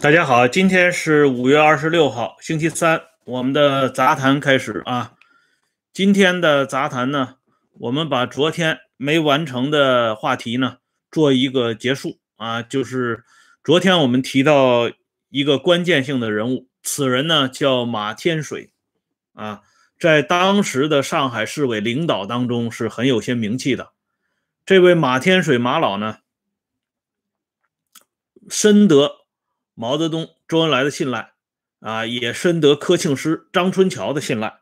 大家好，今天是五月二十六号，星期三，我们的杂谈开始啊。今天的杂谈呢，我们把昨天没完成的话题呢做一个结束啊。就是昨天我们提到一个关键性的人物，此人呢叫马天水，啊，在当时的上海市委领导当中是很有些名气的。这位马天水马老呢，深得。毛泽东、周恩来的信赖，啊，也深得柯庆师张春桥的信赖，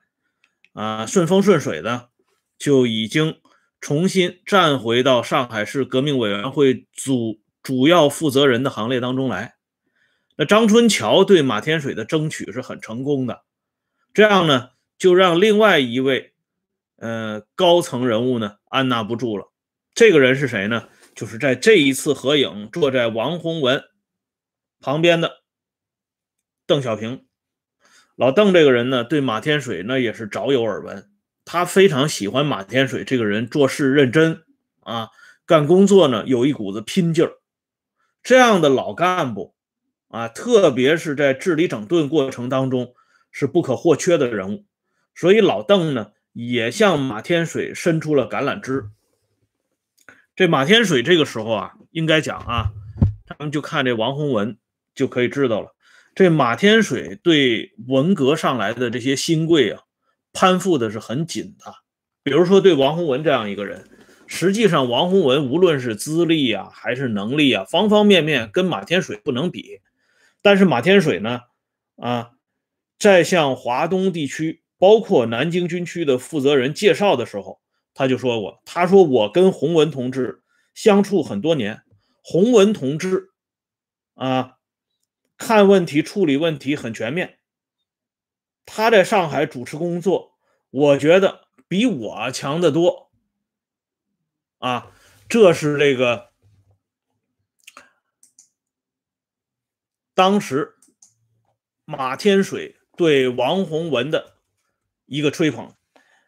啊，顺风顺水的就已经重新站回到上海市革命委员会组主要负责人的行列当中来。那张春桥对马天水的争取是很成功的，这样呢，就让另外一位呃高层人物呢按捺不住了。这个人是谁呢？就是在这一次合影坐在王洪文。旁边的邓小平，老邓这个人呢，对马天水那也是早有耳闻。他非常喜欢马天水这个人，做事认真啊，干工作呢有一股子拼劲儿。这样的老干部啊，特别是在治理整顿过程当中，是不可或缺的人物。所以老邓呢，也向马天水伸出了橄榄枝。这马天水这个时候啊，应该讲啊，咱们就看这王洪文。就可以知道了。这马天水对文革上来的这些新贵啊，攀附的是很紧的。比如说对王洪文这样一个人，实际上王洪文无论是资历啊，还是能力啊，方方面面跟马天水不能比。但是马天水呢，啊，在向华东地区，包括南京军区的负责人介绍的时候，他就说过，他说我跟洪文同志相处很多年，洪文同志啊。看问题、处理问题很全面。他在上海主持工作，我觉得比我强得多。啊，这是这个当时马天水对王洪文的一个吹捧。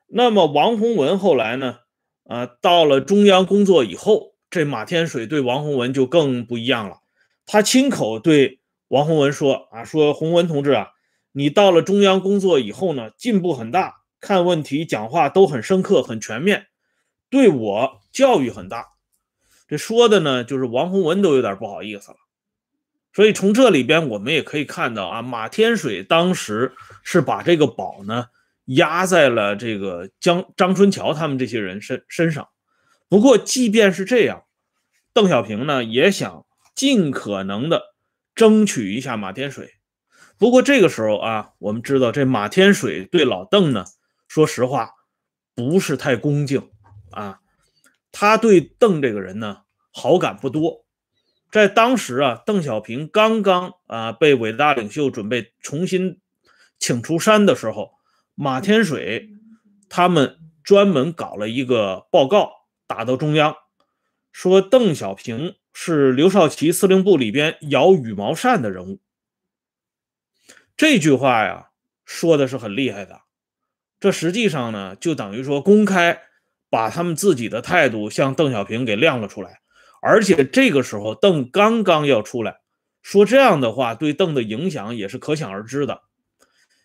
那么王洪文后来呢？啊，到了中央工作以后，这马天水对王洪文就更不一样了。他亲口对。王洪文说：“啊，说洪文同志啊，你到了中央工作以后呢，进步很大，看问题、讲话都很深刻、很全面，对我教育很大。”这说的呢，就是王洪文都有点不好意思了。所以从这里边，我们也可以看到啊，马天水当时是把这个宝呢压在了这个江张春桥他们这些人身身上。不过，即便是这样，邓小平呢也想尽可能的。争取一下马天水，不过这个时候啊，我们知道这马天水对老邓呢，说实话，不是太恭敬啊，他对邓这个人呢，好感不多。在当时啊，邓小平刚刚啊被伟大领袖准备重新请出山的时候，马天水他们专门搞了一个报告打到中央，说邓小平。是刘少奇司令部里边摇羽毛扇的人物。这句话呀，说的是很厉害的。这实际上呢，就等于说公开把他们自己的态度向邓小平给亮了出来。而且这个时候，邓刚刚要出来，说这样的话，对邓的影响也是可想而知的。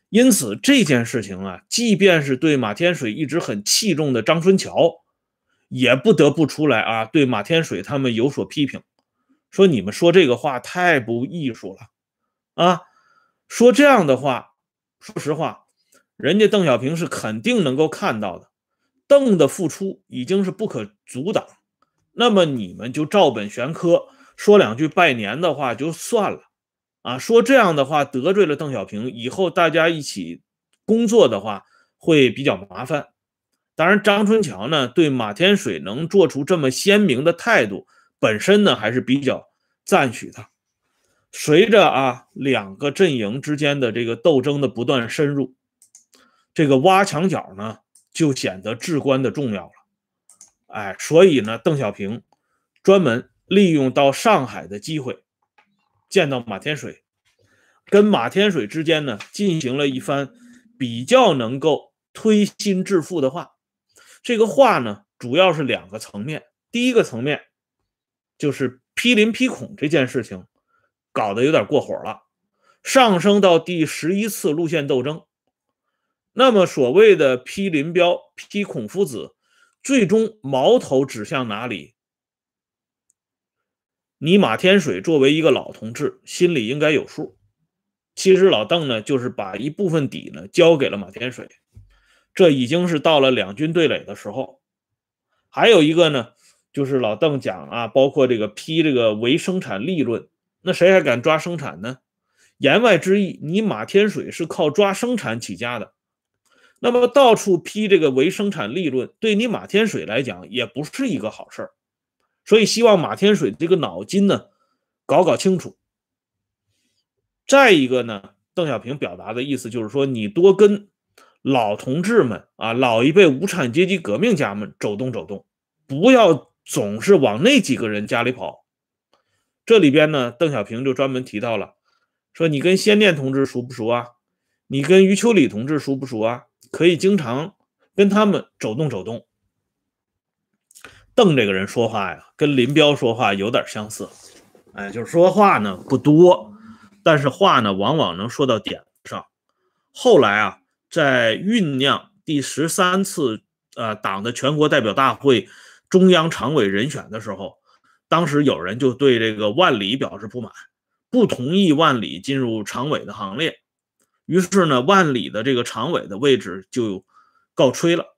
因此，这件事情啊，即便是对马天水一直很器重的张春桥。也不得不出来啊，对马天水他们有所批评，说你们说这个话太不艺术了，啊，说这样的话，说实话，人家邓小平是肯定能够看到的，邓的付出已经是不可阻挡，那么你们就照本宣科说两句拜年的话就算了，啊，说这样的话得罪了邓小平以后大家一起工作的话会比较麻烦。当然，张春桥呢，对马天水能做出这么鲜明的态度，本身呢还是比较赞许的。随着啊两个阵营之间的这个斗争的不断深入，这个挖墙脚呢就显得至关的重要了。哎，所以呢，邓小平专门利用到上海的机会，见到马天水，跟马天水之间呢进行了一番比较能够推心置腹的话。这个话呢，主要是两个层面。第一个层面，就是批林批孔这件事情，搞得有点过火了，上升到第十一次路线斗争。那么所谓的批林彪、批孔夫子，最终矛头指向哪里？你马天水作为一个老同志，心里应该有数。其实老邓呢，就是把一部分底呢交给了马天水。这已经是到了两军对垒的时候，还有一个呢，就是老邓讲啊，包括这个批这个唯生产利润，那谁还敢抓生产呢？言外之意，你马天水是靠抓生产起家的，那么到处批这个唯生产利润，对你马天水来讲也不是一个好事儿，所以希望马天水这个脑筋呢，搞搞清楚。再一个呢，邓小平表达的意思就是说，你多跟。老同志们啊，老一辈无产阶级革命家们走动走动，不要总是往那几个人家里跑。这里边呢，邓小平就专门提到了，说你跟先念同志熟不熟啊？你跟余秋里同志熟不熟啊？可以经常跟他们走动走动。邓这个人说话呀，跟林彪说话有点相似，哎，就是说话呢不多，但是话呢往往能说到点上。后来啊。在酝酿第十三次呃党的全国代表大会中央常委人选的时候，当时有人就对这个万里表示不满，不同意万里进入常委的行列，于是呢，万里的这个常委的位置就告吹了。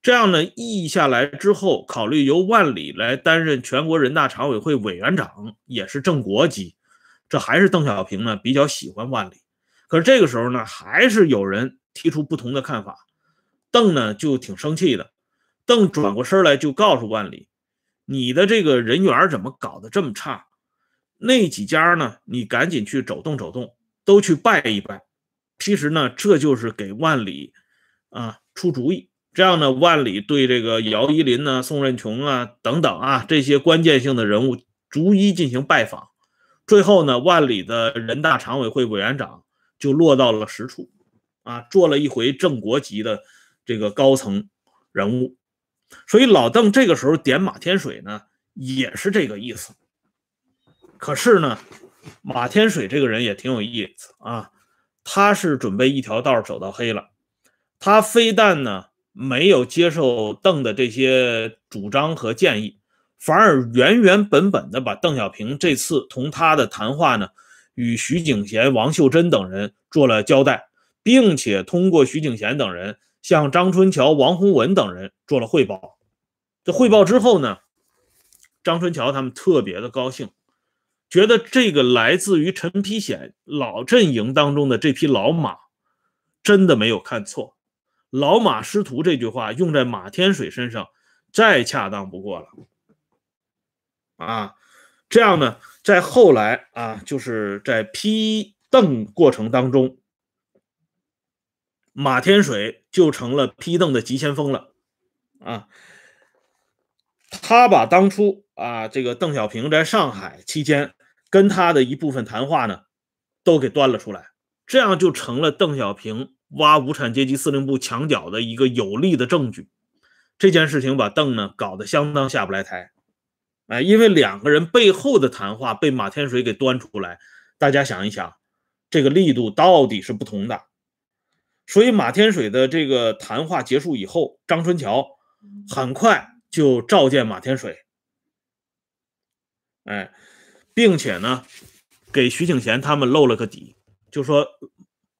这样呢，议下来之后，考虑由万里来担任全国人大常委会委员长，也是正国级，这还是邓小平呢比较喜欢万里。可是这个时候呢，还是有人。提出不同的看法，邓呢就挺生气的。邓转过身来就告诉万里：“你的这个人缘怎么搞得这么差？那几家呢？你赶紧去走动走动，都去拜一拜。”其实呢，这就是给万里啊出主意。这样呢，万里对这个姚依林呢、宋任穷啊等等啊这些关键性的人物逐一进行拜访。最后呢，万里的人大常委会委员长就落到了实处。啊，做了一回正国级的这个高层人物，所以老邓这个时候点马天水呢，也是这个意思。可是呢，马天水这个人也挺有意思啊，他是准备一条道走到黑了。他非但呢没有接受邓的这些主张和建议，反而原原本本的把邓小平这次同他的谈话呢，与徐景贤、王秀珍等人做了交代。并且通过徐景贤等人向张春桥、王洪文等人做了汇报。这汇报之后呢，张春桥他们特别的高兴，觉得这个来自于陈丕显老阵营当中的这匹老马，真的没有看错。老马师徒这句话用在马天水身上，再恰当不过了。啊，这样呢，在后来啊，就是在批邓过程当中。马天水就成了批邓的急先锋了，啊，他把当初啊这个邓小平在上海期间跟他的一部分谈话呢，都给端了出来，这样就成了邓小平挖无产阶级司令部墙角的一个有力的证据。这件事情把邓呢搞得相当下不来台，啊，因为两个人背后的谈话被马天水给端出来，大家想一想，这个力度到底是不同的。所以马天水的这个谈话结束以后，张春桥很快就召见马天水，哎，并且呢，给徐景贤他们露了个底，就说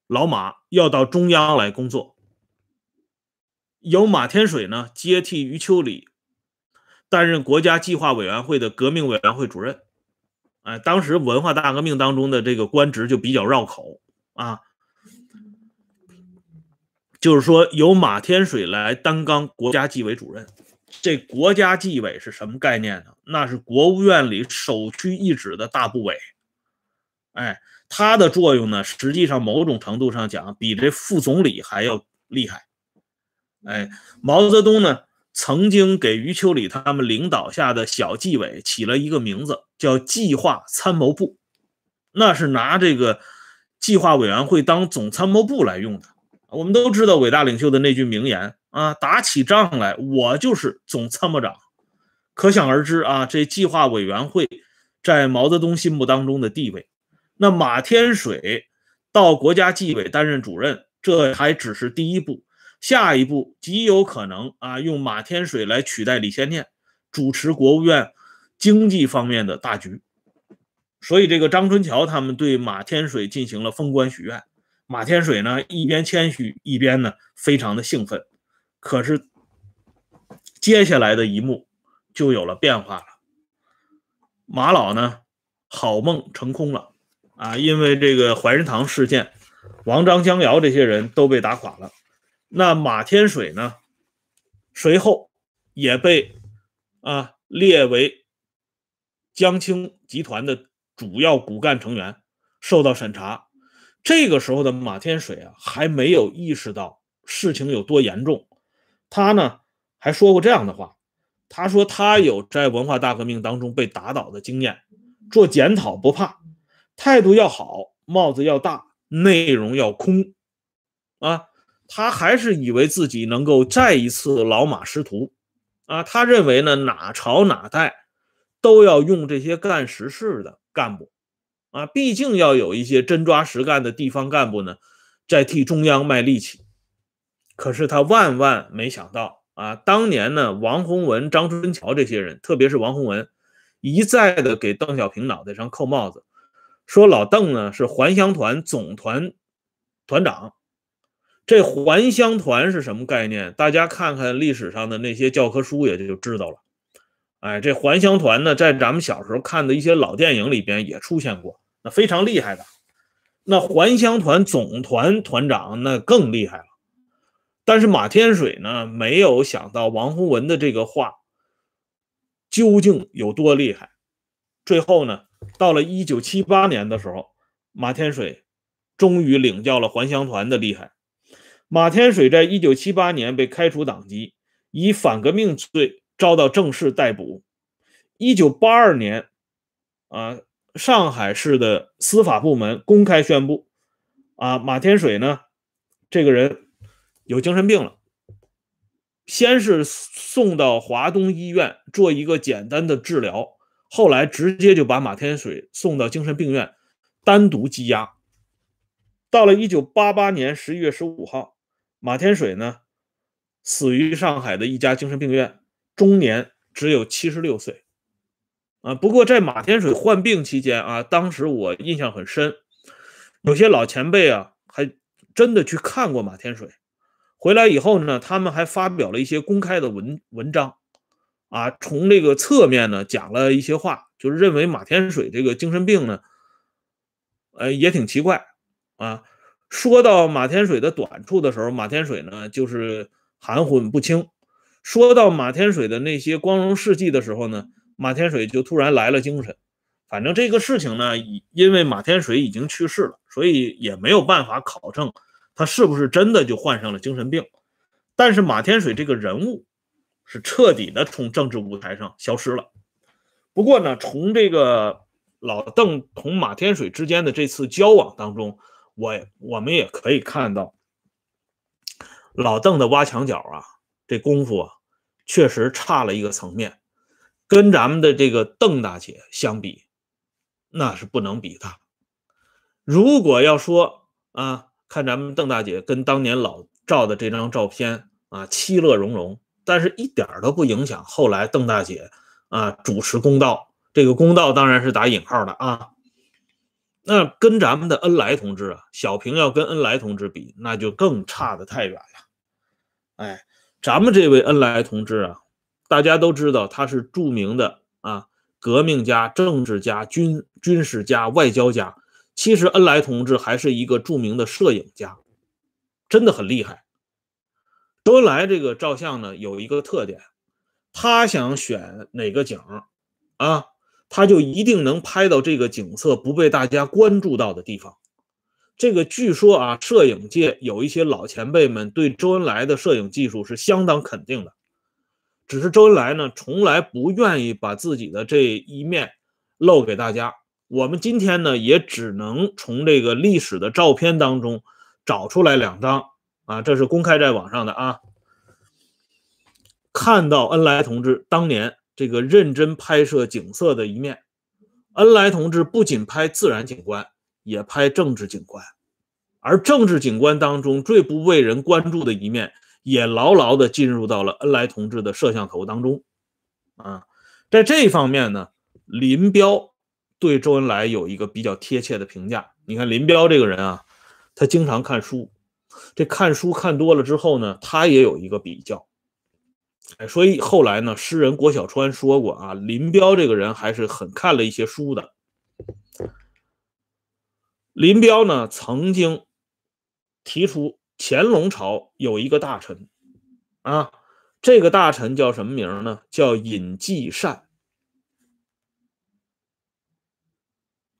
老马要到中央来工作，由马天水呢接替余秋里担任国家计划委员会的革命委员会主任，哎，当时文化大革命当中的这个官职就比较绕口啊。就是说，由马天水来担纲国家纪委主任。这国家纪委是什么概念呢？那是国务院里首屈一指的大部委。哎，它的作用呢，实际上某种程度上讲，比这副总理还要厉害。哎，毛泽东呢，曾经给余秋里他们领导下的小纪委起了一个名字，叫计划参谋部。那是拿这个计划委员会当总参谋部来用的。我们都知道伟大领袖的那句名言啊，打起仗来我就是总参谋长，可想而知啊，这计划委员会在毛泽东心目当中的地位。那马天水到国家纪委担任主任，这还只是第一步，下一步极有可能啊，用马天水来取代李先念，主持国务院经济方面的大局。所以这个张春桥他们对马天水进行了封官许愿。马天水呢，一边谦虚，一边呢，非常的兴奋。可是，接下来的一幕就有了变化了。马老呢，好梦成空了啊！因为这个怀仁堂事件，王章、江瑶这些人都被打垮了。那马天水呢，随后也被啊列为江青集团的主要骨干成员，受到审查。这个时候的马天水啊，还没有意识到事情有多严重。他呢，还说过这样的话：他说他有在文化大革命当中被打倒的经验，做检讨不怕，态度要好，帽子要大，内容要空。啊，他还是以为自己能够再一次老马识途。啊，他认为呢，哪朝哪代都要用这些干实事的干部。啊，毕竟要有一些真抓实干的地方干部呢，在替中央卖力气。可是他万万没想到啊，当年呢，王洪文、张春桥这些人，特别是王洪文，一再的给邓小平脑袋上扣帽子，说老邓呢是还乡团总团团长。这还乡团是什么概念？大家看看历史上的那些教科书也就知道了。哎，这还乡团呢，在咱们小时候看的一些老电影里边也出现过。非常厉害的，那还乡团总团团长那更厉害了。但是马天水呢，没有想到王洪文的这个话究竟有多厉害。最后呢，到了一九七八年的时候，马天水终于领教了还乡团的厉害。马天水在一九七八年被开除党籍，以反革命罪遭到正式逮捕。一九八二年，啊。上海市的司法部门公开宣布，啊，马天水呢，这个人有精神病了。先是送到华东医院做一个简单的治疗，后来直接就把马天水送到精神病院单独羁押。到了一九八八年十一月十五号，马天水呢，死于上海的一家精神病院，终年只有七十六岁。啊，不过在马天水患病期间啊，当时我印象很深，有些老前辈啊，还真的去看过马天水，回来以后呢，他们还发表了一些公开的文文章，啊，从这个侧面呢讲了一些话，就是认为马天水这个精神病呢，呃，也挺奇怪啊。说到马天水的短处的时候，马天水呢就是含混不清；说到马天水的那些光荣事迹的时候呢。马天水就突然来了精神，反正这个事情呢，因为马天水已经去世了，所以也没有办法考证他是不是真的就患上了精神病。但是马天水这个人物是彻底的从政治舞台上消失了。不过呢，从这个老邓同马天水之间的这次交往当中，我我们也可以看到，老邓的挖墙脚啊，这功夫啊，确实差了一个层面。跟咱们的这个邓大姐相比，那是不能比的。如果要说啊，看咱们邓大姐跟当年老赵的这张照片啊，其乐融融，但是一点都不影响后来邓大姐啊主持公道。这个公道当然是打引号的啊。那跟咱们的恩来同志啊，小平要跟恩来同志比，那就更差的太远了。哎，咱们这位恩来同志啊。大家都知道他是著名的啊，革命家、政治家、军军事家、外交家。其实，恩来同志还是一个著名的摄影家，真的很厉害。周恩来这个照相呢，有一个特点，他想选哪个景啊，他就一定能拍到这个景色不被大家关注到的地方。这个据说啊，摄影界有一些老前辈们对周恩来的摄影技术是相当肯定的。只是周恩来呢，从来不愿意把自己的这一面露给大家。我们今天呢，也只能从这个历史的照片当中找出来两张啊，这是公开在网上的啊，看到恩来同志当年这个认真拍摄景色的一面。恩来同志不仅拍自然景观，也拍政治景观，而政治景观当中最不为人关注的一面。也牢牢地进入到了恩来同志的摄像头当中，啊，在这方面呢，林彪对周恩来有一个比较贴切的评价。你看林彪这个人啊，他经常看书，这看书看多了之后呢，他也有一个比较。哎，所以后来呢，诗人郭小川说过啊，林彪这个人还是很看了一些书的。林彪呢曾经提出。乾隆朝有一个大臣啊，这个大臣叫什么名呢？叫尹继善。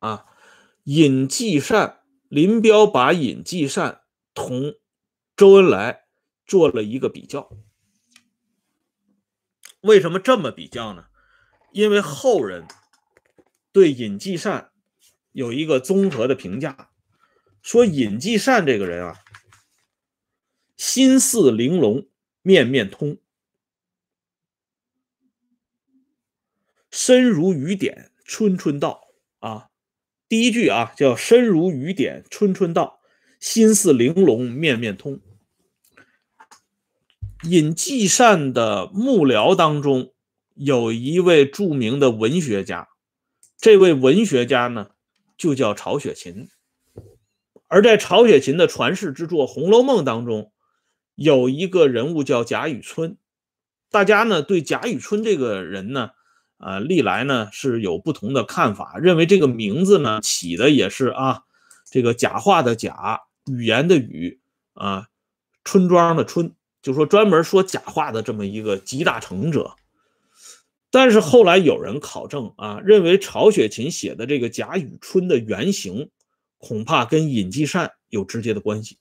啊，尹继善，林彪把尹继善同周恩来做了一个比较。为什么这么比较呢？因为后人对尹继善有一个综合的评价，说尹继善这个人啊。心似玲珑，面面通；身如雨点，春春到。啊，第一句啊，叫身如雨点，春春到；心似玲珑，面面通。尹继善的幕僚当中，有一位著名的文学家，这位文学家呢，就叫曹雪芹。而在曹雪芹的传世之作《红楼梦》当中。有一个人物叫贾雨村，大家呢对贾雨村这个人呢，呃，历来呢是有不同的看法，认为这个名字呢起的也是啊，这个假话的假，语言的语，啊，村庄的村，就说专门说假话的这么一个集大成者。但是后来有人考证啊，认为曹雪芹写的这个贾雨村的原型，恐怕跟尹继善有直接的关系。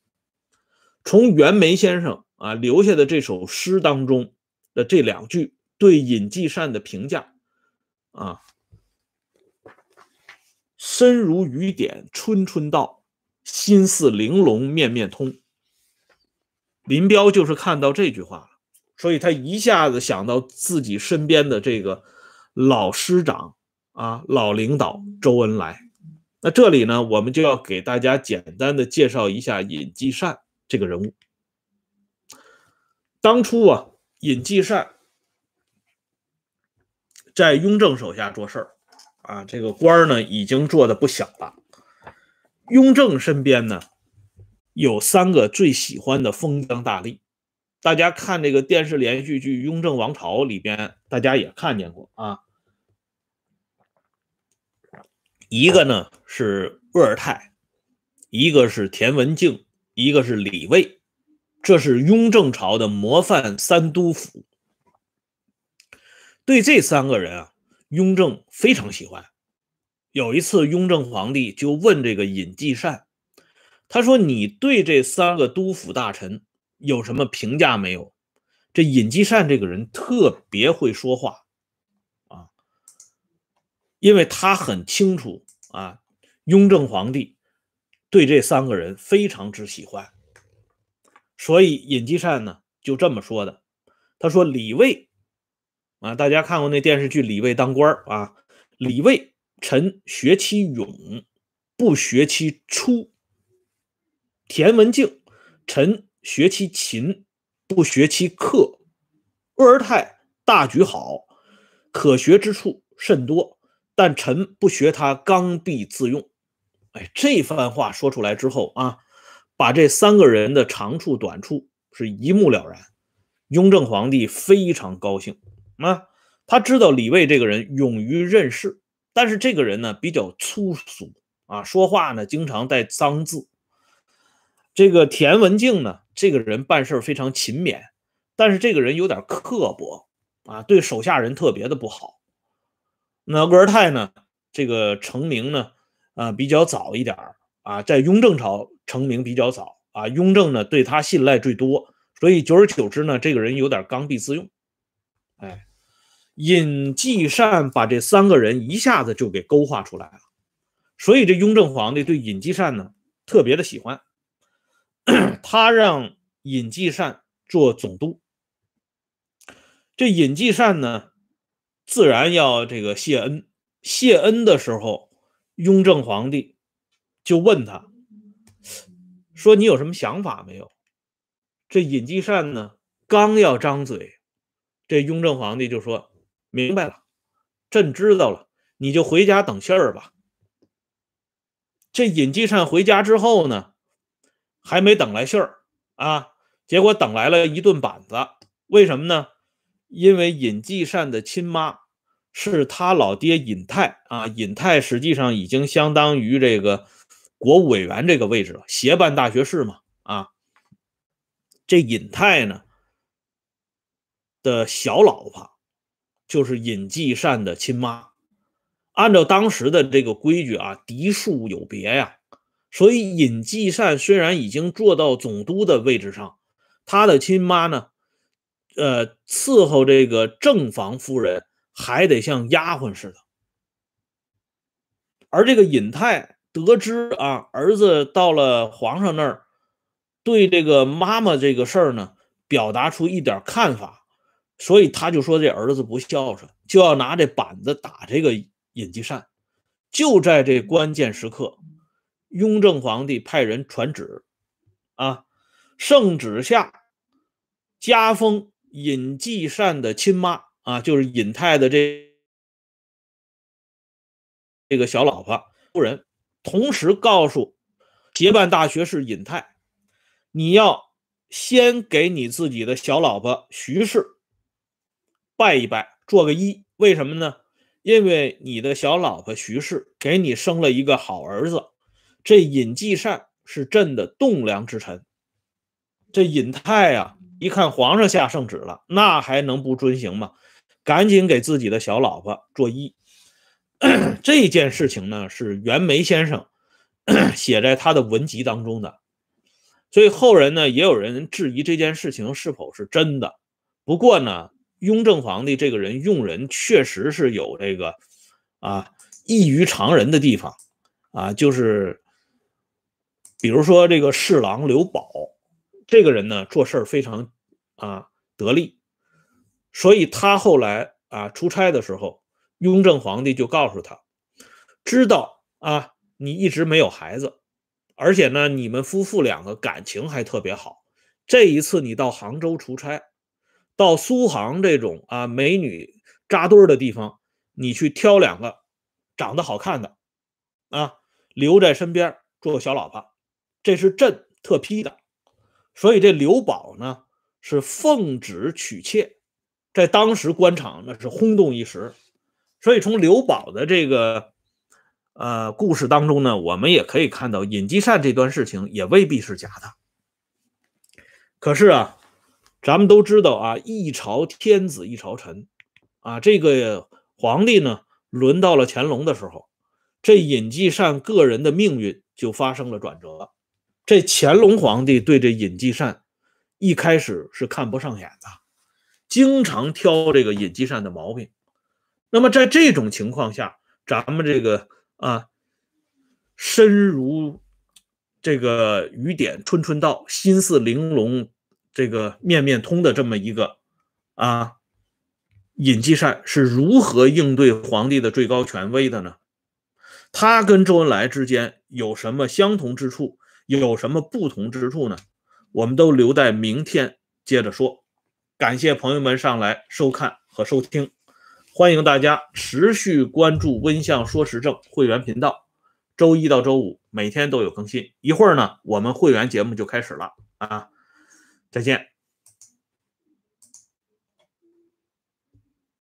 从袁枚先生啊留下的这首诗当中的这两句对尹继善的评价啊，身如雨点春春到，心似玲珑面面通。林彪就是看到这句话，所以他一下子想到自己身边的这个老师长啊，老领导周恩来。那这里呢，我们就要给大家简单的介绍一下尹继善。这个人物，当初啊，尹继善在雍正手下做事儿啊，这个官儿呢已经做的不小了。雍正身边呢有三个最喜欢的封疆大吏，大家看这个电视连续剧《雍正王朝》里边，大家也看见过啊。一个呢是鄂尔泰，一个是田文镜。一个是李卫，这是雍正朝的模范三督府。对这三个人啊，雍正非常喜欢。有一次，雍正皇帝就问这个尹继善，他说：“你对这三个督府大臣有什么评价没有？”这尹继善这个人特别会说话啊，因为他很清楚啊，雍正皇帝。对这三个人非常之喜欢，所以尹继善呢就这么说的。他说：“李卫啊，大家看过那电视剧《李卫当官》啊，李卫臣学其勇，不学其出；田文镜臣学其勤，不学其克；鄂尔泰大局好，可学之处甚多，但臣不学他刚愎自用。”哎，这番话说出来之后啊，把这三个人的长处短处是一目了然。雍正皇帝非常高兴啊，他知道李卫这个人勇于任事，但是这个人呢比较粗俗啊，说话呢经常带脏字。这个田文静呢，这个人办事非常勤勉，但是这个人有点刻薄啊，对手下人特别的不好。那额尔泰呢，这个成名呢？啊，比较早一点啊，在雍正朝成名比较早啊，雍正呢对他信赖最多，所以久而久之呢，这个人有点刚愎自用。哎，尹继善把这三个人一下子就给勾画出来了，所以这雍正皇帝对尹继善呢特别的喜欢，他让尹继善做总督，这尹继善呢自然要这个谢恩，谢恩的时候。雍正皇帝就问他，说：“你有什么想法没有？”这尹继善呢，刚要张嘴，这雍正皇帝就说：“明白了，朕知道了，你就回家等信儿吧。”这尹继善回家之后呢，还没等来信儿啊，结果等来了一顿板子。为什么呢？因为尹继善的亲妈。是他老爹尹泰啊，尹泰实际上已经相当于这个国务委员这个位置了，协办大学士嘛。啊，这尹泰呢的小老婆就是尹继善的亲妈。按照当时的这个规矩啊，嫡庶有别呀，所以尹继善虽然已经坐到总督的位置上，他的亲妈呢，呃，伺候这个正房夫人。还得像丫鬟似的，而这个尹泰得知啊，儿子到了皇上那儿，对这个妈妈这个事儿呢，表达出一点看法，所以他就说这儿子不孝顺，就要拿这板子打这个尹继善。就在这关键时刻，雍正皇帝派人传旨，啊，圣旨下，加封尹继善的亲妈。啊，就是尹泰的这这个小老婆夫人，同时告诉结伴大学士尹泰，你要先给你自己的小老婆徐氏拜一拜，做个揖。为什么呢？因为你的小老婆徐氏给你生了一个好儿子，这尹继善是朕的栋梁之臣。这尹泰啊，一看皇上下圣旨了，那还能不遵行吗？赶紧给自己的小老婆作揖。这件事情呢，是袁枚先生 写在他的文集当中的，所以后人呢也有人质疑这件事情是否是真的。不过呢，雍正皇帝这个人用人确实是有这个啊异于常人的地方，啊，就是比如说这个侍郎刘宝这个人呢做事非常啊得力。所以他后来啊出差的时候，雍正皇帝就告诉他，知道啊你一直没有孩子，而且呢你们夫妇两个感情还特别好。这一次你到杭州出差，到苏杭这种啊美女扎堆的地方，你去挑两个长得好看的啊留在身边做小老婆，这是朕特批的。所以这刘宝呢是奉旨娶妾。在当时官场那是轰动一时，所以从刘宝的这个呃故事当中呢，我们也可以看到尹继善这段事情也未必是假的。可是啊，咱们都知道啊，一朝天子一朝臣啊，这个皇帝呢，轮到了乾隆的时候，这尹继善个人的命运就发生了转折。这乾隆皇帝对这尹继善一开始是看不上眼的。经常挑这个尹继善的毛病，那么在这种情况下，咱们这个啊，身如这个雨点春春到，心似玲珑这个面面通的这么一个啊，尹继善是如何应对皇帝的最高权威的呢？他跟周恩来之间有什么相同之处，有什么不同之处呢？我们都留在明天接着说。感谢朋友们上来收看和收听，欢迎大家持续关注温相说时政会员频道，周一到周五每天都有更新。一会儿呢，我们会员节目就开始了啊，再见。